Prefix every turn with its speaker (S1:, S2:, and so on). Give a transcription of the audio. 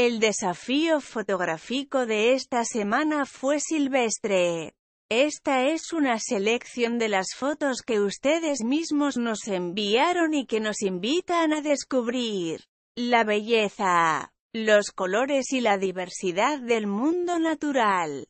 S1: El desafío fotográfico de esta semana fue Silvestre. Esta es una selección de las fotos que ustedes mismos nos enviaron y que nos invitan a descubrir la belleza, los colores y la diversidad del mundo natural.